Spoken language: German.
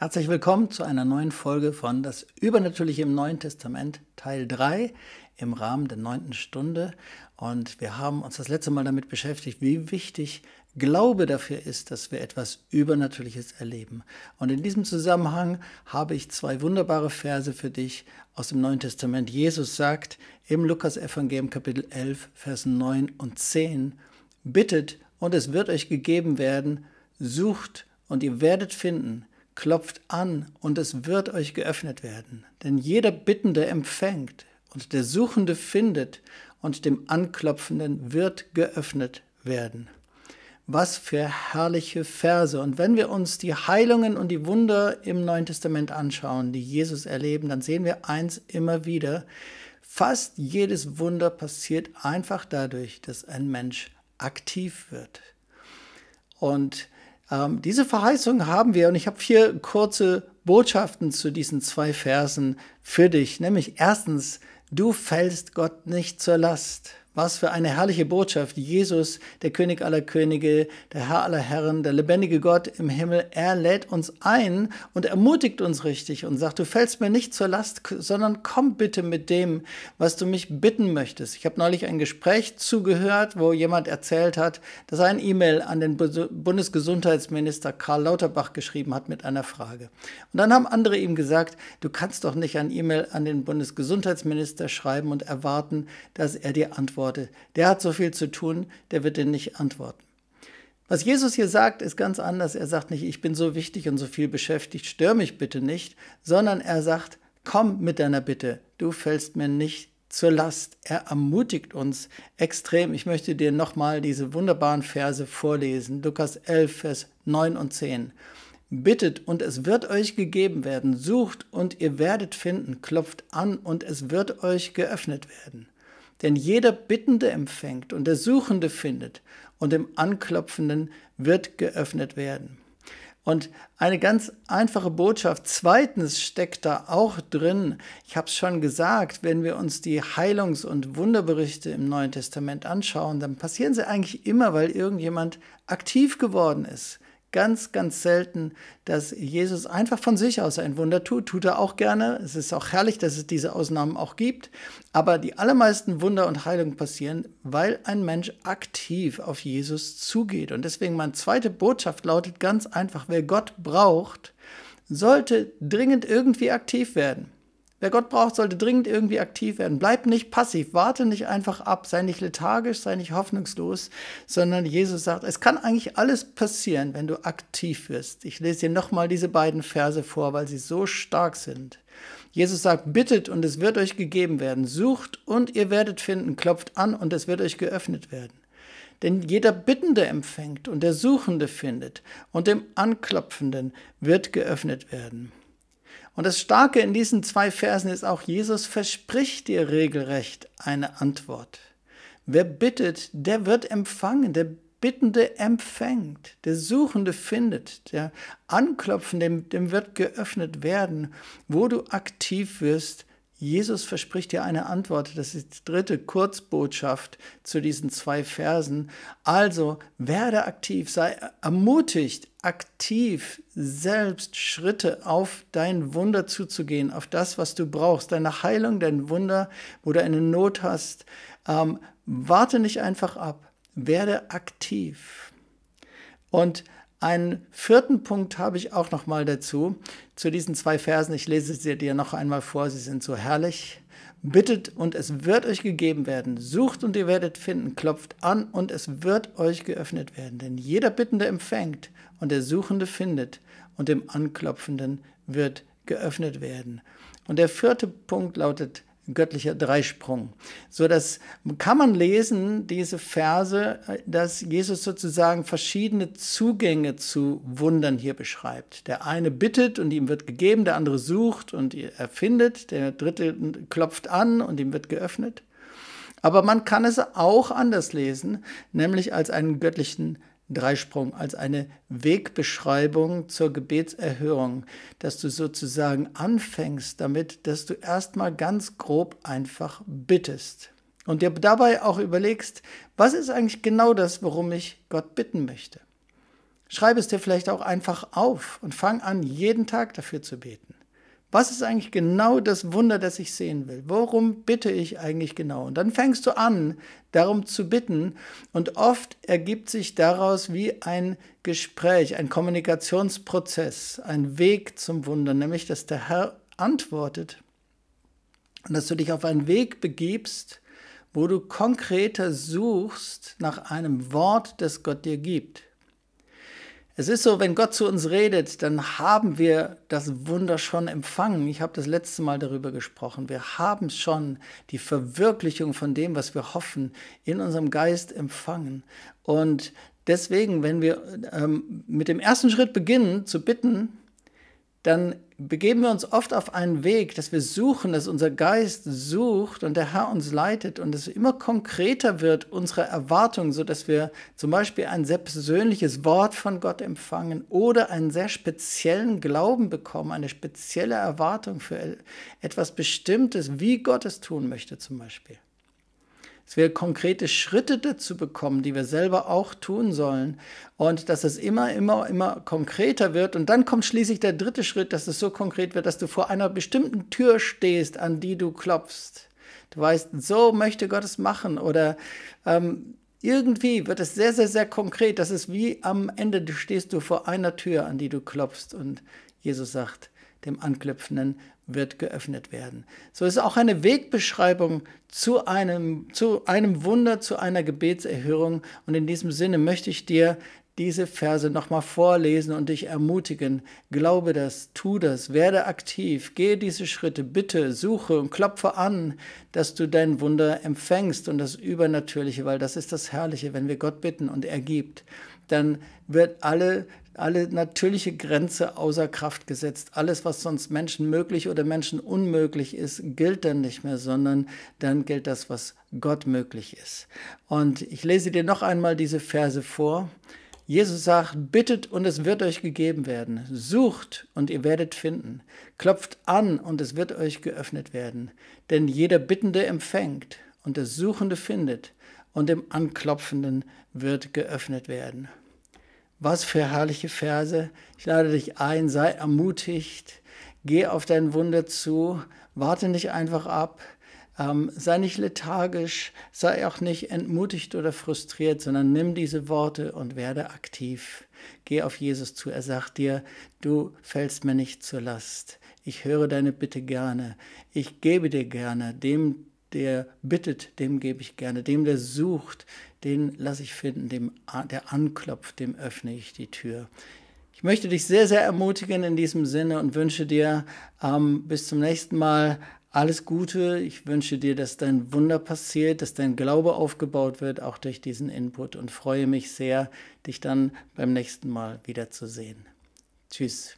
Herzlich willkommen zu einer neuen Folge von Das Übernatürliche im Neuen Testament, Teil 3 im Rahmen der neunten Stunde. Und wir haben uns das letzte Mal damit beschäftigt, wie wichtig Glaube dafür ist, dass wir etwas Übernatürliches erleben. Und in diesem Zusammenhang habe ich zwei wunderbare Verse für dich aus dem Neuen Testament. Jesus sagt im Lukas-Evangelium Kapitel 11, Vers 9 und 10, Bittet und es wird euch gegeben werden, sucht und ihr werdet finden klopft an und es wird euch geöffnet werden. Denn jeder Bittende empfängt und der Suchende findet und dem Anklopfenden wird geöffnet werden. Was für herrliche Verse. Und wenn wir uns die Heilungen und die Wunder im Neuen Testament anschauen, die Jesus erleben, dann sehen wir eins immer wieder. Fast jedes Wunder passiert einfach dadurch, dass ein Mensch aktiv wird. Und ähm, diese Verheißung haben wir und ich habe vier kurze Botschaften zu diesen zwei Versen für dich. Nämlich erstens, du fällst Gott nicht zur Last. Was für eine herrliche Botschaft. Jesus, der König aller Könige, der Herr aller Herren, der lebendige Gott im Himmel, er lädt uns ein und ermutigt uns richtig und sagt, du fällst mir nicht zur Last, sondern komm bitte mit dem, was du mich bitten möchtest. Ich habe neulich ein Gespräch zugehört, wo jemand erzählt hat, dass er ein E-Mail an den Bundesgesundheitsminister Karl Lauterbach geschrieben hat mit einer Frage. Und dann haben andere ihm gesagt, du kannst doch nicht ein E-Mail an den Bundesgesundheitsminister schreiben und erwarten, dass er dir antwortet antwortet. Der hat so viel zu tun, der wird dir nicht antworten. Was Jesus hier sagt, ist ganz anders. Er sagt nicht, ich bin so wichtig und so viel beschäftigt, stör mich bitte nicht, sondern er sagt, komm mit deiner Bitte, du fällst mir nicht zur Last. Er ermutigt uns extrem. Ich möchte dir nochmal diese wunderbaren Verse vorlesen. Lukas 11, Vers 9 und 10. Bittet und es wird euch gegeben werden, sucht und ihr werdet finden, klopft an und es wird euch geöffnet werden. Denn jeder Bittende empfängt und der Suchende findet und dem Anklopfenden wird geöffnet werden. Und eine ganz einfache Botschaft. Zweitens steckt da auch drin, ich habe es schon gesagt, wenn wir uns die Heilungs- und Wunderberichte im Neuen Testament anschauen, dann passieren sie eigentlich immer, weil irgendjemand aktiv geworden ist ganz, ganz selten, dass Jesus einfach von sich aus ein Wunder tut. Tut er auch gerne. Es ist auch herrlich, dass es diese Ausnahmen auch gibt. Aber die allermeisten Wunder und Heilungen passieren, weil ein Mensch aktiv auf Jesus zugeht. Und deswegen meine zweite Botschaft lautet ganz einfach, wer Gott braucht, sollte dringend irgendwie aktiv werden. Wer Gott braucht, sollte dringend irgendwie aktiv werden. Bleib nicht passiv, warte nicht einfach ab, sei nicht lethargisch, sei nicht hoffnungslos, sondern Jesus sagt, es kann eigentlich alles passieren, wenn du aktiv wirst. Ich lese dir nochmal diese beiden Verse vor, weil sie so stark sind. Jesus sagt, bittet und es wird euch gegeben werden, sucht und ihr werdet finden, klopft an und es wird euch geöffnet werden. Denn jeder Bittende empfängt und der Suchende findet und dem Anklopfenden wird geöffnet werden. Und das Starke in diesen zwei Versen ist auch, Jesus verspricht dir regelrecht eine Antwort. Wer bittet, der wird empfangen, der Bittende empfängt, der Suchende findet, der Anklopfen, dem, dem wird geöffnet werden. Wo du aktiv wirst, Jesus verspricht dir eine Antwort. Das ist die dritte Kurzbotschaft zu diesen zwei Versen. Also werde aktiv, sei ermutigt, aktiv selbst Schritte auf dein Wunder zuzugehen, auf das, was du brauchst, deine Heilung, dein Wunder, wo du eine Not hast. Ähm, warte nicht einfach ab, werde aktiv. Und einen vierten Punkt habe ich auch noch mal dazu, zu diesen zwei Versen. Ich lese sie dir noch einmal vor, sie sind so herrlich. Bittet und es wird euch gegeben werden. Sucht und ihr werdet finden. Klopft an und es wird euch geöffnet werden. Denn jeder Bittende empfängt und der Suchende findet und dem Anklopfenden wird geöffnet werden. Und der vierte Punkt lautet, göttlicher Dreisprung. So das kann man lesen diese Verse, dass Jesus sozusagen verschiedene Zugänge zu Wundern hier beschreibt. Der eine bittet und ihm wird gegeben, der andere sucht und er findet, der dritte klopft an und ihm wird geöffnet. Aber man kann es auch anders lesen, nämlich als einen göttlichen Dreisprung als eine Wegbeschreibung zur Gebetserhörung, dass du sozusagen anfängst damit, dass du erstmal ganz grob einfach bittest und dir dabei auch überlegst, was ist eigentlich genau das, worum ich Gott bitten möchte. Schreib es dir vielleicht auch einfach auf und fang an, jeden Tag dafür zu beten. Was ist eigentlich genau das Wunder, das ich sehen will? Worum bitte ich eigentlich genau? Und dann fängst du an, darum zu bitten. Und oft ergibt sich daraus wie ein Gespräch, ein Kommunikationsprozess, ein Weg zum Wunder, nämlich dass der Herr antwortet und dass du dich auf einen Weg begibst, wo du konkreter suchst nach einem Wort, das Gott dir gibt. Es ist so, wenn Gott zu uns redet, dann haben wir das Wunder schon empfangen. Ich habe das letzte Mal darüber gesprochen. Wir haben schon die Verwirklichung von dem, was wir hoffen, in unserem Geist empfangen. Und deswegen, wenn wir ähm, mit dem ersten Schritt beginnen zu bitten, dann begeben wir uns oft auf einen Weg, dass wir suchen, dass unser Geist sucht und der Herr uns leitet und es immer konkreter wird, unsere Erwartungen, sodass wir zum Beispiel ein sehr persönliches Wort von Gott empfangen oder einen sehr speziellen Glauben bekommen, eine spezielle Erwartung für etwas Bestimmtes, wie Gott es tun möchte zum Beispiel dass wir konkrete Schritte dazu bekommen, die wir selber auch tun sollen und dass es immer, immer, immer konkreter wird. Und dann kommt schließlich der dritte Schritt, dass es so konkret wird, dass du vor einer bestimmten Tür stehst, an die du klopfst. Du weißt, so möchte Gott es machen oder ähm, irgendwie wird es sehr, sehr, sehr konkret. Das ist wie am Ende, du stehst du vor einer Tür, an die du klopfst und Jesus sagt dem Anklopfenden, wird geöffnet werden. So ist auch eine Wegbeschreibung zu einem, zu einem Wunder, zu einer Gebetserhörung. Und in diesem Sinne möchte ich dir diese Verse nochmal vorlesen und dich ermutigen. Glaube das, tu das, werde aktiv, gehe diese Schritte, bitte, suche und klopfe an, dass du dein Wunder empfängst und das Übernatürliche, weil das ist das Herrliche, wenn wir Gott bitten und er gibt, dann wird alle alle natürliche Grenze außer Kraft gesetzt. Alles, was sonst Menschen möglich oder Menschen unmöglich ist, gilt dann nicht mehr, sondern dann gilt das, was Gott möglich ist. Und ich lese dir noch einmal diese Verse vor. Jesus sagt, bittet und es wird euch gegeben werden, sucht und ihr werdet finden, klopft an und es wird euch geöffnet werden, denn jeder Bittende empfängt und der Suchende findet und dem Anklopfenden wird geöffnet werden. Was für herrliche Verse. Ich lade dich ein, sei ermutigt, geh auf dein Wunder zu, warte nicht einfach ab, ähm, sei nicht lethargisch, sei auch nicht entmutigt oder frustriert, sondern nimm diese Worte und werde aktiv. Geh auf Jesus zu. Er sagt dir, du fällst mir nicht zur Last. Ich höre deine Bitte gerne. Ich gebe dir gerne. Dem, der bittet, dem gebe ich gerne. Dem, der sucht, den lasse ich finden, dem, der anklopft, dem öffne ich die Tür. Ich möchte dich sehr, sehr ermutigen in diesem Sinne und wünsche dir ähm, bis zum nächsten Mal alles Gute. Ich wünsche dir, dass dein Wunder passiert, dass dein Glaube aufgebaut wird, auch durch diesen Input und freue mich sehr, dich dann beim nächsten Mal wiederzusehen. Tschüss.